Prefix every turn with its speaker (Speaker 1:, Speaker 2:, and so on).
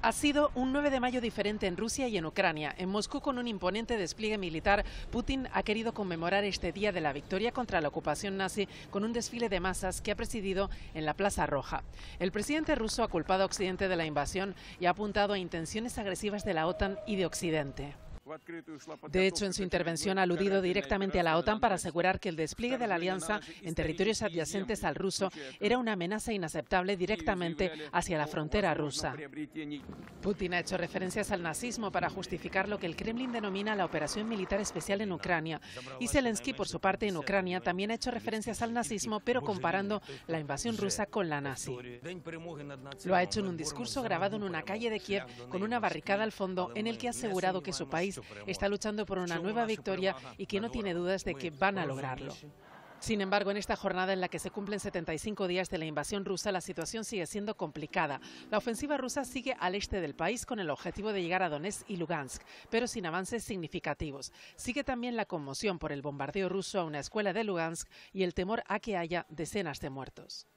Speaker 1: Ha sido un 9 de mayo diferente en Rusia y en Ucrania. En Moscú, con un imponente despliegue militar, Putin ha querido conmemorar este día de la victoria contra la ocupación nazi con un desfile de masas que ha presidido en la Plaza Roja. El presidente ruso ha culpado a Occidente de la invasión y ha apuntado a intenciones agresivas de la OTAN y de Occidente. De hecho, en su intervención ha aludido directamente a la OTAN para asegurar que el despliegue de la alianza en territorios adyacentes al ruso era una amenaza inaceptable directamente hacia la frontera rusa. Putin ha hecho referencias al nazismo para justificar lo que el Kremlin denomina la operación militar especial en Ucrania. Y Zelensky, por su parte, en Ucrania también ha hecho referencias al nazismo, pero comparando la invasión rusa con la nazi. Lo ha hecho en un discurso grabado en una calle de Kiev con una barricada al fondo en el que ha asegurado que su país está luchando por una nueva victoria y que no tiene dudas de que van a lograrlo. Sin embargo, en esta jornada en la que se cumplen 75 días de la invasión rusa, la situación sigue siendo complicada. La ofensiva rusa sigue al este del país con el objetivo de llegar a Donetsk y Lugansk, pero sin avances significativos. Sigue también la conmoción por el bombardeo ruso a una escuela de Lugansk y el temor a que haya decenas de muertos.